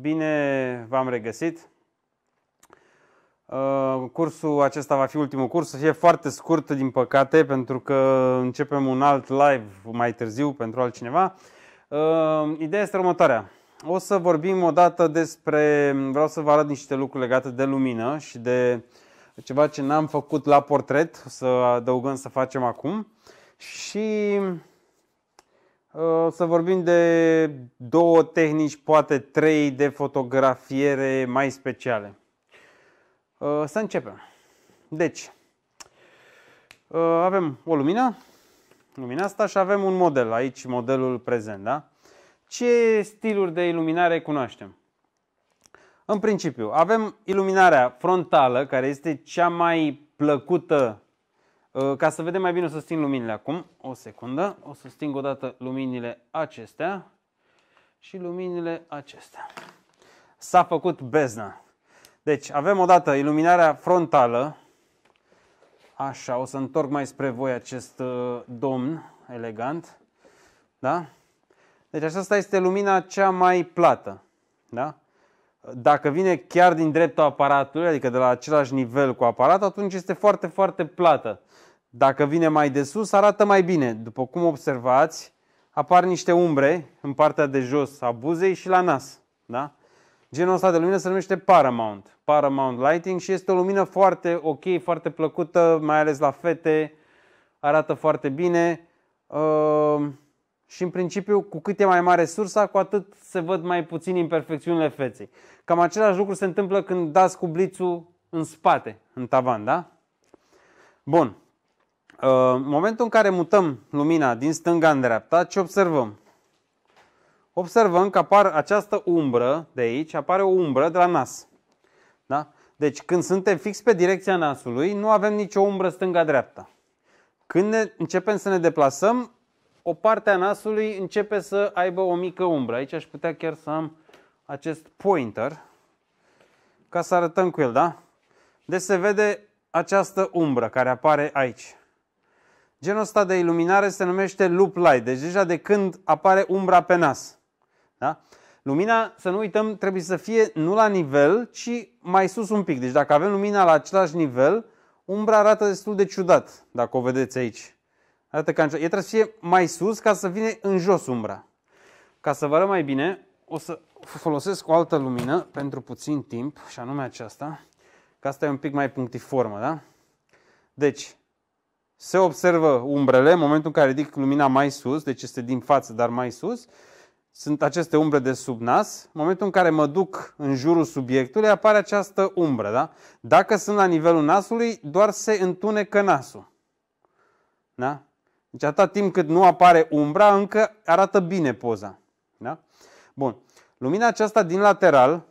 Bine v-am regăsit! Uh, cursul acesta va fi ultimul curs, să fie foarte scurt din păcate pentru că începem un alt live mai târziu pentru altcineva. Uh, ideea este următoarea. O să vorbim o dată despre, vreau să vă arăt niște lucruri legate de lumină și de ceva ce n-am făcut la portret, o să adăugăm să facem acum. Și Uh, să vorbim de două tehnici, poate trei de fotografiere mai speciale. Uh, să începem. Deci, uh, avem o lumină, lumina asta și avem un model. Aici modelul prezent, da? Ce stiluri de iluminare cunoaștem? În principiu, avem iluminarea frontală, care este cea mai plăcută Uh, ca să vedem mai bine, o să sting luminile acum. O secundă. O să sting o dată luminile acestea și luminile acestea. S-a făcut bezna. Deci avem odată iluminarea frontală. Așa, o să întorc mai spre voi acest uh, domn elegant. Da? Deci aceasta este lumina cea mai plată. Da? Dacă vine chiar din dreptul aparatului, adică de la același nivel cu aparatul, atunci este foarte, foarte plată. Dacă vine mai de sus, arată mai bine. După cum observați, apar niște umbre în partea de jos a buzei și la nas. Da? Genul ăsta de lumină se numește Paramount. Paramount Lighting și este o lumină foarte ok, foarte plăcută, mai ales la fete. Arată foarte bine. Uh, și în principiu, cu cât e mai mare sursa, cu atât se văd mai puțin imperfecțiunile feței. Cam același lucru se întâmplă când dați cu blițul în spate, în tavan, da? Bun în momentul în care mutăm lumina din stânga în dreapta, ce observăm? Observăm că apar această umbră de aici, apare o umbră de la nas. Da? Deci când suntem fix pe direcția nasului, nu avem nicio umbră stânga-dreapta. Când ne, începem să ne deplasăm, o parte a nasului începe să aibă o mică umbră. Aici aș putea chiar să am acest pointer ca să arătăm cu el, da? Deci se vede această umbră care apare aici. Genul ăsta de iluminare se numește loop light, deci deja de când apare umbra pe nas. Da? Lumina, să nu uităm, trebuie să fie nu la nivel, ci mai sus un pic. Deci dacă avem lumina la același nivel, umbra arată destul de ciudat, dacă o vedeți aici. Arată ca... E trebuie să fie mai sus ca să vine în jos umbra. Ca să vă arăt mai bine, o să folosesc o altă lumină pentru puțin timp, și anume aceasta, ca asta e un pic mai punctiformă, da? Deci, se observă umbrele în momentul în care ridic lumina mai sus, deci este din față, dar mai sus, sunt aceste umbre de sub nas. În momentul în care mă duc în jurul subiectului, apare această umbră. Da? Dacă sunt la nivelul nasului, doar se întunecă nasul. Da? Deci atâta timp cât nu apare umbra, încă arată bine poza. Da? Bun. Lumina aceasta din lateral,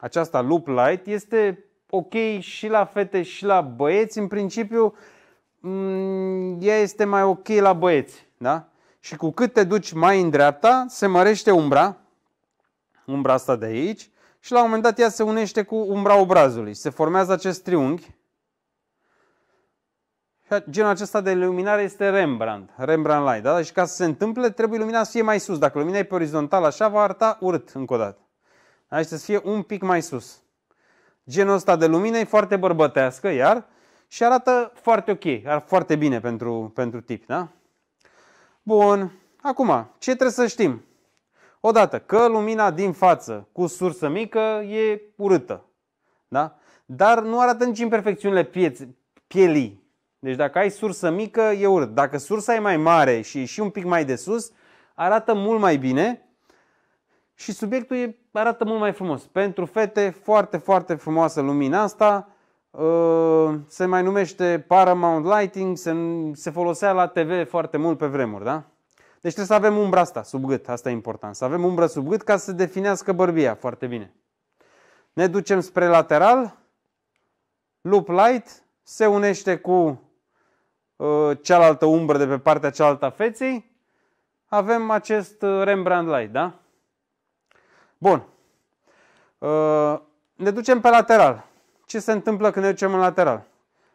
aceasta loop light, este ok și la fete și la băieți. În principiu, Mm, ea este mai ok la băieți. Da? Și cu cât te duci mai în dreapta, se mărește umbra, umbra asta de aici, și la un moment dat ea se unește cu umbra obrazului. Se formează acest triunghi. Genul acesta de iluminare este Rembrandt, Rembrandt Light. Da? Și ca să se întâmple, trebuie lumina să fie mai sus. Dacă lumina e pe orizontal, așa va arăta urât încă o dată. Aici să fie un pic mai sus. Genul ăsta de lumină e foarte bărbătească, iar și arată foarte ok, foarte bine pentru, pentru tip, da? Bun, acum, ce trebuie să știm? Odată, că lumina din față cu sursă mică e urâtă, da? Dar nu arată nici imperfecțiunile pieț- pielii. Deci dacă ai sursă mică, e urât. Dacă sursa e mai mare și e și un pic mai de sus, arată mult mai bine și subiectul e, arată mult mai frumos. Pentru fete, foarte, foarte frumoasă lumina asta Uh, se mai numește Paramount Lighting, se, se folosea la TV foarte mult pe vremuri, da? Deci trebuie să avem umbra asta sub gât, asta e important. Să avem umbra sub gât ca să definească bărbia foarte bine. Ne ducem spre lateral, loop light se unește cu uh, cealaltă umbră de pe partea cealaltă a feței, avem acest uh, Rembrandt light, da? Bun. Uh, ne ducem pe lateral ce se întâmplă când ne ducem în lateral.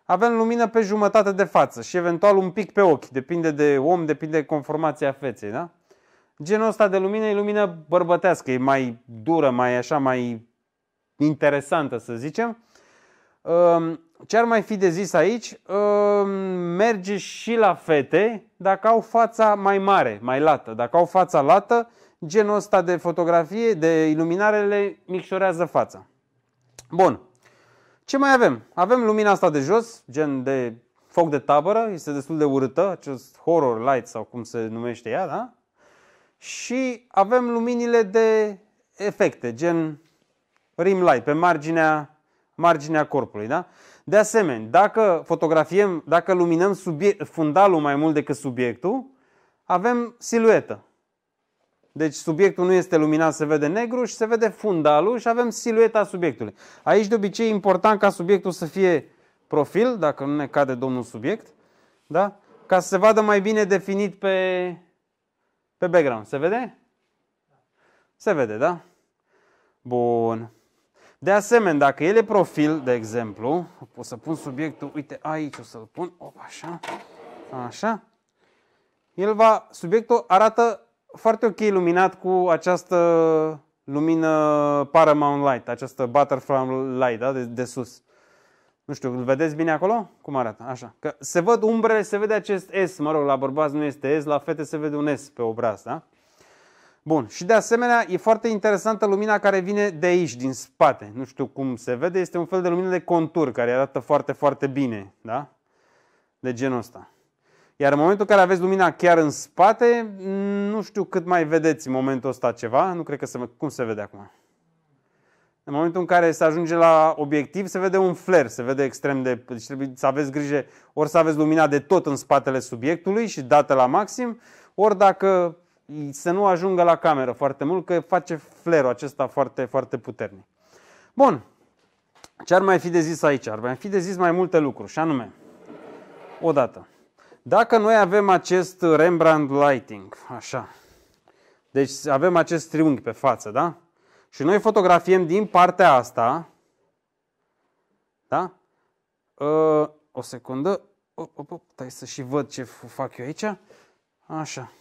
Avem lumină pe jumătate de față și eventual un pic pe ochi, depinde de om, depinde de conformația feței, da? Genul ăsta de lumină e lumină bărbătească, e mai dură, mai așa, mai interesantă să zicem. Ehm, ce ar mai fi de zis aici? Ehm, merge și la fete dacă au fața mai mare, mai lată. Dacă au fața lată, genul ăsta de fotografie, de iluminare le micșorează fața. Bun. Ce mai avem? Avem lumina asta de jos, gen de foc de tabără, este destul de urâtă, acest horror light sau cum se numește ea, da? Și avem luminile de efecte, gen rim light, pe marginea, marginea corpului, da? De asemenea, dacă fotografiem, dacă luminăm subie- fundalul mai mult decât subiectul, avem siluetă. Deci subiectul nu este luminat, se vede negru și se vede fundalul și avem silueta subiectului. Aici de obicei e important ca subiectul să fie profil, dacă nu ne cade domnul subiect, da? ca să se vadă mai bine definit pe, pe background. Se vede? Se vede, da? Bun. De asemenea, dacă el e profil, de exemplu, o să pun subiectul, uite, aici o să-l pun, op, așa, așa, el va, subiectul arată foarte ok iluminat cu această lumină Paramount Light, această Butterfly Light da? de, de sus. Nu știu, îl vedeți bine acolo? Cum arată? Așa. Că se văd umbrele, se vede acest S. Mă rog, la bărbați nu este S, la fete se vede un S pe obraz, da? Bun. Și de asemenea, e foarte interesantă lumina care vine de aici, din spate. Nu știu cum se vede, este un fel de lumină de contur care arată foarte, foarte bine, da? De genul ăsta. Iar în momentul în care aveți lumina chiar în spate, nu știu cât mai vedeți în momentul ăsta ceva, nu cred că se, cum se vede acum. În momentul în care se ajunge la obiectiv, se vede un flare, se vede extrem de... Deci trebuie să aveți grijă, ori să aveți lumina de tot în spatele subiectului și dată la maxim, ori dacă să nu ajungă la cameră foarte mult, că face flare, acesta foarte, foarte puternic. Bun. Ce ar mai fi de zis aici? Ar mai fi de zis mai multe lucruri, și anume, odată, dacă noi avem acest Rembrandt lighting, așa, deci avem acest triunghi pe față, da? Și noi fotografiem din partea asta, da? Ă, o secundă, op, op, op, stai să și văd ce fac eu aici, așa.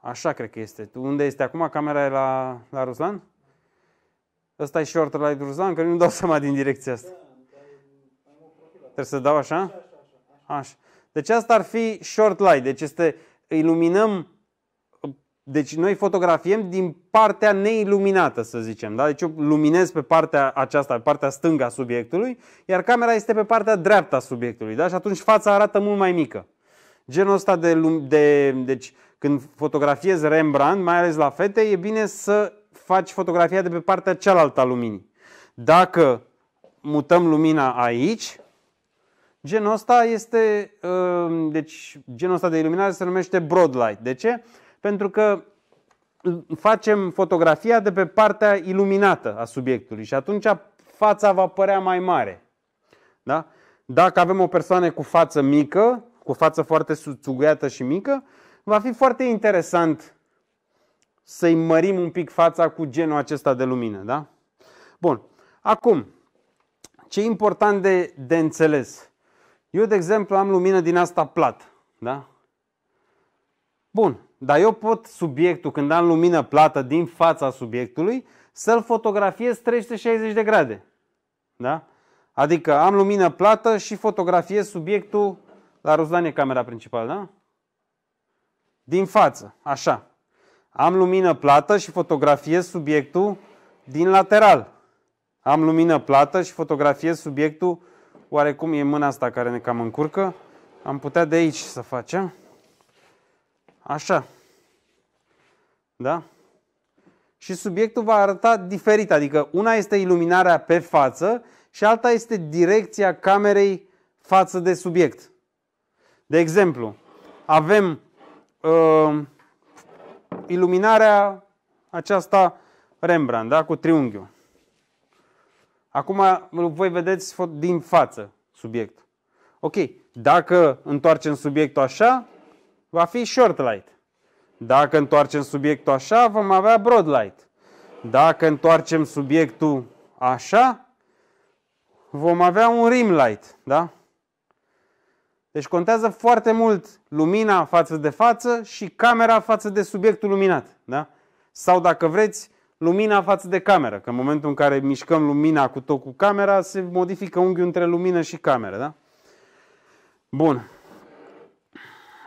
Așa cred că este. Unde este acum? Camera e la, la Ruslan? Ăsta e short la Ruslan, că nu-mi dau seama din direcția asta. Trebuie să dau așa? Așa. Deci asta ar fi short light. Deci este, iluminăm, deci noi fotografiem din partea neiluminată, să zicem. Da? Deci eu luminez pe partea aceasta, pe partea stângă a subiectului, iar camera este pe partea dreaptă a subiectului. Da? Și atunci fața arată mult mai mică. Genul ăsta de, de deci când fotografiezi Rembrandt, mai ales la fete, e bine să faci fotografia de pe partea cealaltă a luminii. Dacă mutăm lumina aici, Genul ăsta este, uh, deci genul ăsta de iluminare se numește broad light. De ce? Pentru că facem fotografia de pe partea iluminată a subiectului și atunci fața va părea mai mare. Da? Dacă avem o persoană cu față mică, cu față foarte suțuguiată și mică, va fi foarte interesant să-i mărim un pic fața cu genul acesta de lumină. Da? Bun. Acum, ce e important de, de înțeles? Eu, de exemplu, am lumină din asta plată, Da? Bun. Dar eu pot subiectul, când am lumină plată din fața subiectului, să-l fotografiez 360 de grade. Da? Adică am lumină plată și fotografiez subiectul la Ruslan e camera principală, da? Din față, așa. Am lumină plată și fotografiez subiectul din lateral. Am lumină plată și fotografiez subiectul oarecum e mâna asta care ne cam încurcă. Am putea de aici să facem. Așa. Da? Și subiectul va arăta diferit, adică una este iluminarea pe față și alta este direcția camerei față de subiect. De exemplu, avem uh, iluminarea aceasta Rembrandt, da? cu triunghiul. Acum voi vedeți din față subiectul. Ok, dacă întoarcem subiectul așa, va fi short light. Dacă întoarcem subiectul așa, vom avea broad light. Dacă întoarcem subiectul așa, vom avea un rim light, da? Deci contează foarte mult lumina față de față și camera față de subiectul luminat, da? Sau dacă vreți, lumina față de cameră. Că în momentul în care mișcăm lumina cu tot cu camera, se modifică unghiul între lumină și cameră, da? Bun.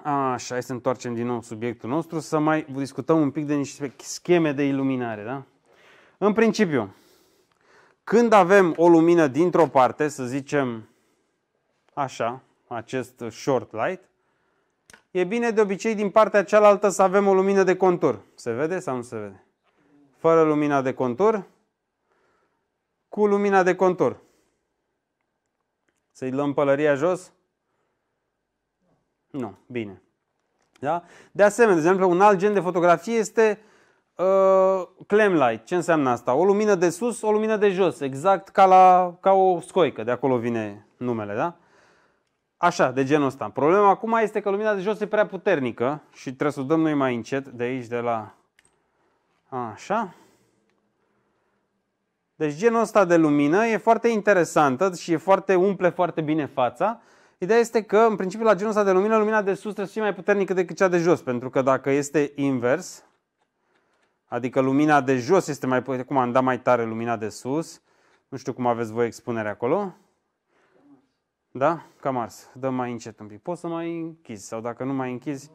Așa, hai să întoarcem din nou subiectul nostru, să mai discutăm un pic de niște scheme de iluminare, da? În principiu, când avem o lumină dintr-o parte, să zicem așa, acest short light, e bine de obicei din partea cealaltă să avem o lumină de contur. Se vede sau nu se vede? fără lumina de contur, cu lumina de contur. Să-i luăm pălăria jos? Nu. Bine. Da? De asemenea, de exemplu, un alt gen de fotografie este uh, clam light. Ce înseamnă asta? O lumină de sus, o lumină de jos, exact ca, la, ca o scoică, de acolo vine numele, da? Așa, de genul ăsta. Problema acum este că lumina de jos e prea puternică și trebuie să o dăm noi mai încet de aici, de la Așa. Deci genul ăsta de lumină e foarte interesantă și e foarte umple foarte bine fața. Ideea este că, în principiu, la genul ăsta de lumină, lumina de sus trebuie să fie mai puternică decât cea de jos, pentru că dacă este invers, adică lumina de jos este mai puternică, cum am dat mai tare lumina de sus, nu știu cum aveți voi expunere acolo. Da? Cam ars. Dăm mai încet un pic. Poți să mai închizi sau dacă nu mai închizi,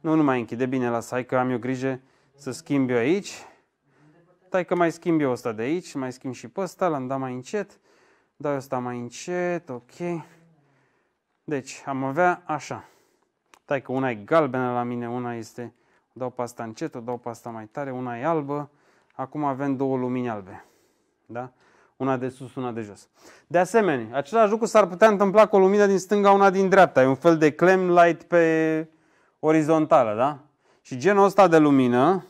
nu, nu mai închide. Bine, lasă, hai că am eu grijă să schimb eu aici. Tai că mai schimb eu ăsta de aici, mai schimb și pe ăsta, l-am dat mai încet. Dau eu ăsta mai încet, ok. Deci, am avea așa. Tai că una e galbenă la mine, una este... O dau pe asta încet, o dau pe asta mai tare, una e albă. Acum avem două lumini albe. Da? Una de sus, una de jos. De asemenea, același lucru s-ar putea întâmpla cu o lumină din stânga, una din dreapta. E un fel de clem light pe orizontală, da? Și genul ăsta de lumină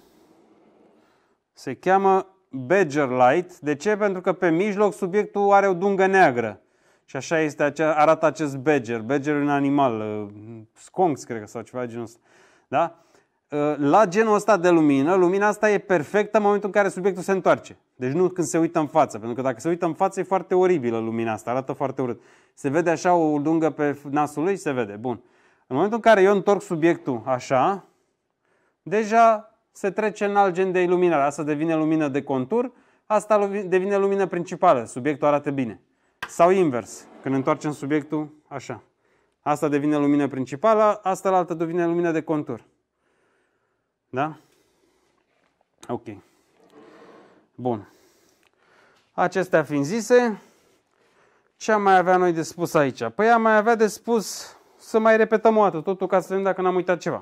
se cheamă Badger Light. De ce? Pentru că pe mijloc subiectul are o dungă neagră. Și așa este, arată acest badger. Badger un animal, uh, sconx cred că sau ceva de genul ăsta. Da? Uh, la genul ăsta de lumină, lumina asta e perfectă în momentul în care subiectul se întoarce. Deci nu când se uită în față, pentru că dacă se uită în față e foarte oribilă lumina asta, arată foarte urât. Se vede așa o lungă pe nasul lui și se vede. Bun. În momentul în care eu întorc subiectul așa, deja se trece în alt gen de iluminare. Asta devine lumină de contur, asta devine lumină principală, subiectul arată bine. Sau invers, când întoarcem subiectul, așa. Asta devine lumină principală, asta la altă devine lumină de contur. Da? Ok. Bun. Acestea fiind zise, ce am mai avea noi de spus aici? Păi am mai avea de spus să mai repetăm o dată, totul ca să vedem dacă n-am uitat ceva.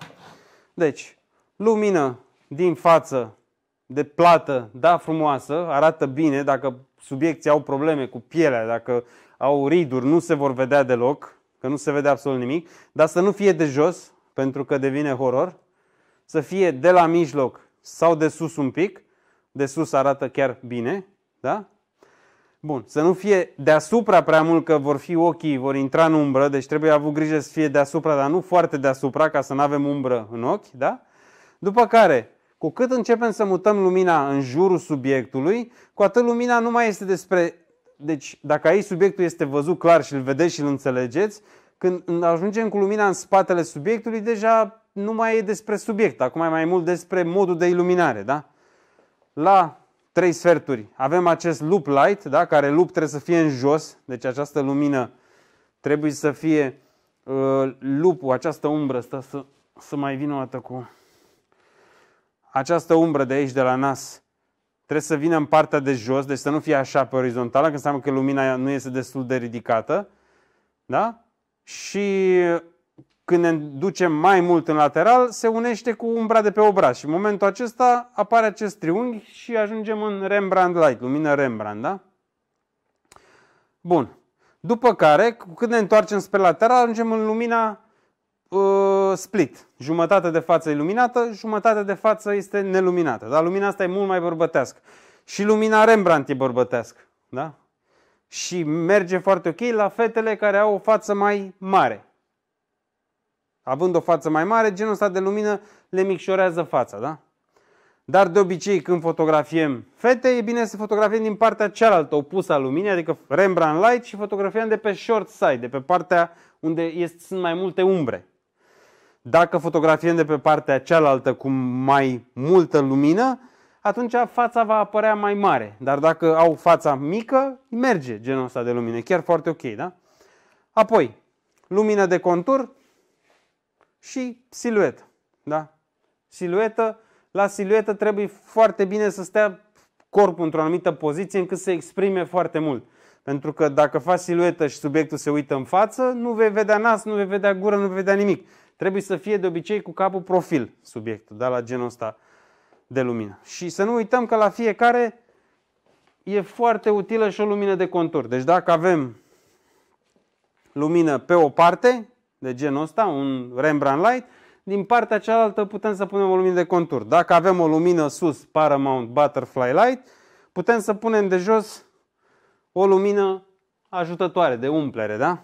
Deci, Lumină din față de plată, da, frumoasă, arată bine, dacă subiecții au probleme cu pielea, dacă au riduri, nu se vor vedea deloc, că nu se vede absolut nimic, dar să nu fie de jos, pentru că devine horror, să fie de la mijloc sau de sus un pic, de sus arată chiar bine, da? Bun, să nu fie deasupra prea mult că vor fi ochii, vor intra în umbră, deci trebuie avut grijă să fie deasupra, dar nu foarte deasupra ca să nu avem umbră în ochi, da? După care, cu cât începem să mutăm lumina în jurul subiectului, cu atât lumina nu mai este despre... Deci, dacă aici subiectul este văzut clar și îl vedeți și îl înțelegeți, când ajungem cu lumina în spatele subiectului, deja nu mai e despre subiect, acum e mai mult despre modul de iluminare, da? La trei sferturi avem acest loop light, da? care loop trebuie să fie în jos, deci această lumină trebuie să fie uh, loop această umbră, stă să, să mai vină o dată cu această umbră de aici, de la nas, trebuie să vină în partea de jos, deci să nu fie așa pe orizontală, că înseamnă că lumina nu este destul de ridicată. Da? Și când ne ducem mai mult în lateral, se unește cu umbra de pe obraz. Și în momentul acesta apare acest triunghi și ajungem în Rembrandt Light, lumină Rembrandt, da? Bun. După care, cu cât ne întoarcem spre lateral, ajungem în lumina Uh, split. Jumătate de față iluminată, jumătate de față este neluminată. Dar lumina asta e mult mai bărbătească. Și lumina Rembrandt e bărbătească. Da? Și merge foarte ok la fetele care au o față mai mare. Având o față mai mare, genul ăsta de lumină le micșorează fața, da? Dar de obicei când fotografiem fete, e bine să fotografiem din partea cealaltă, opusă a luminii, adică Rembrandt light și fotografiem de pe short side, de pe partea unde sunt mai multe umbre. Dacă fotografiem de pe partea cealaltă cu mai multă lumină, atunci fața va apărea mai mare. Dar dacă au fața mică, merge genul ăsta de lumină. Chiar foarte ok, da? Apoi, lumină de contur și siluetă. Da? Siluetă, la siluetă trebuie foarte bine să stea corpul într-o anumită poziție încât să exprime foarte mult. Pentru că dacă faci siluetă și subiectul se uită în față, nu vei vedea nas, nu vei vedea gură, nu vei vedea nimic. Trebuie să fie de obicei cu capul profil subiectul, da, la genul ăsta de lumină. Și să nu uităm că la fiecare e foarte utilă și o lumină de contur. Deci dacă avem lumină pe o parte, de genul ăsta, un Rembrandt Light, din partea cealaltă putem să punem o lumină de contur. Dacă avem o lumină sus, Paramount Butterfly Light, putem să punem de jos o lumină ajutătoare de umplere, da?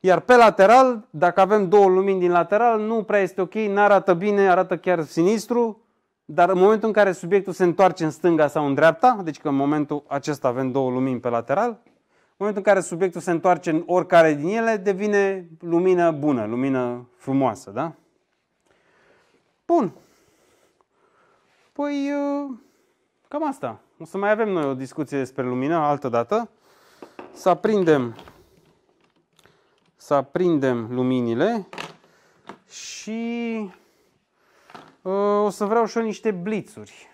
Iar pe lateral, dacă avem două lumini din lateral, nu prea este ok, nu arată bine, arată chiar sinistru, dar în momentul în care subiectul se întoarce în stânga sau în dreapta, deci că în momentul acesta avem două lumini pe lateral, în momentul în care subiectul se întoarce în oricare din ele, devine lumină bună, lumină frumoasă, da? Bun. Păi, uh, cam asta. O să mai avem noi o discuție despre lumină altă dată. Să aprindem să aprindem luminile și uh, o să vreau și eu niște blițuri.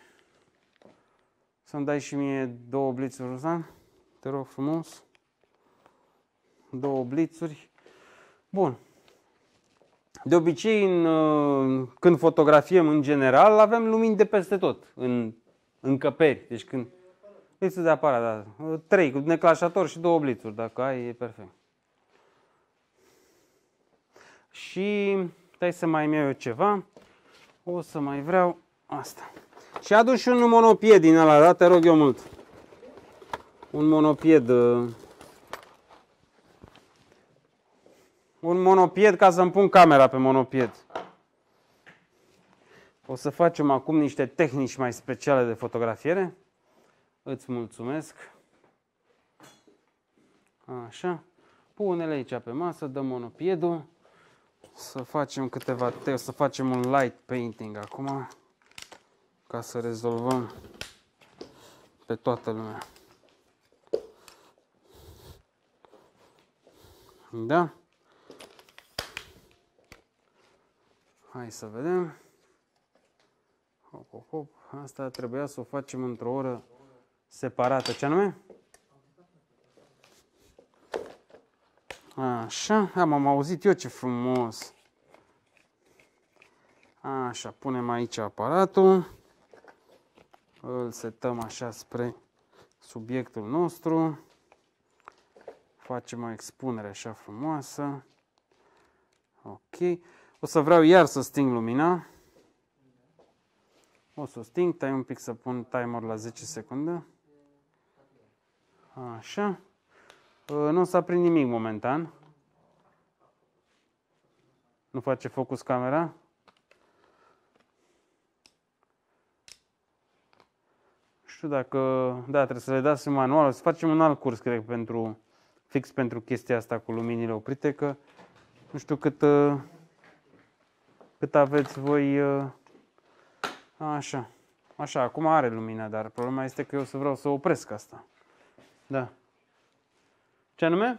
Să-mi dai și mie două blițuri, Ruzan. Te rog frumos. Două blițuri. Bun. De obicei, în, uh, când fotografiem în general, avem lumini de peste tot, în încăperi. Deci când... Lipsă de aparat, da. Trei, cu neclașator și două blițuri, dacă ai, e perfect și dai să mai iau eu ceva. O să mai vreau asta. Și aduci și un monopied din ala, da? Te rog eu mult. Un monopied. Un monopied ca să-mi pun camera pe monopied. O să facem acum niște tehnici mai speciale de fotografiere. Îți mulțumesc. Așa. Pune-le aici pe masă, dăm monopiedul. Să facem câteva te să facem un light painting acum ca să rezolvăm pe toată lumea. Da? Hai să vedem. Hop, hop, hop. Asta trebuia să o facem într-o oră separată. Ce anume? Așa, am auzit eu ce frumos. Așa, punem aici aparatul. Îl setăm așa spre subiectul nostru. Facem o expunere așa frumoasă. Ok. O să vreau iar să sting lumina. O să o sting, tai un pic să pun timer la 10 secunde. Așa. Ă, nu s-a prins nimic momentan. Nu face focus camera. Nu știu dacă... Da, trebuie să le dați în manual. să facem un alt curs, cred, pentru, fix pentru chestia asta cu luminile oprite, că nu știu cât, ă, cât aveți voi... Ă, așa. Așa, acum are lumina, dar problema este că eu să vreau să opresc asta. Da. Ce anume?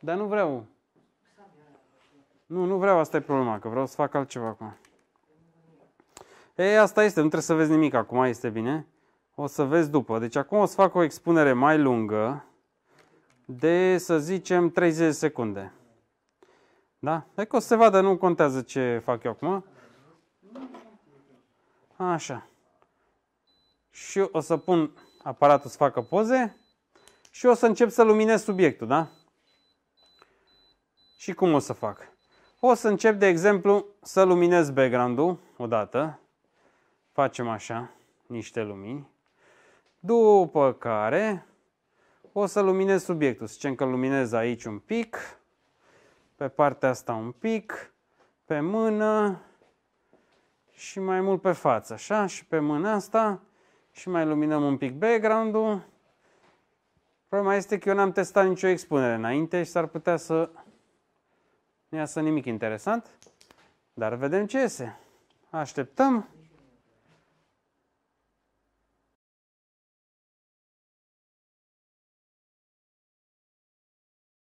Dar nu vreau. Nu, nu vreau, asta e problema, că vreau să fac altceva acum. Ei, asta este, nu trebuie să vezi nimic acum, este bine. O să vezi după. Deci acum o să fac o expunere mai lungă de, să zicem, 30 secunde. Da? că deci o să se vadă, nu contează ce fac eu acum. Așa. Și o să pun aparatul să facă poze și o să încep să luminez subiectul, da? Și cum o să fac? O să încep, de exemplu, să luminez background-ul odată. Facem așa, niște lumini. După care o să luminez subiectul. Să zicem că luminez aici un pic, pe partea asta un pic, pe mână și mai mult pe față, așa, și pe mâna asta și mai luminăm un pic background-ul Problema este că eu n-am testat nicio expunere înainte și s-ar putea să nu iasă nimic interesant. Dar vedem ce iese. Așteptăm.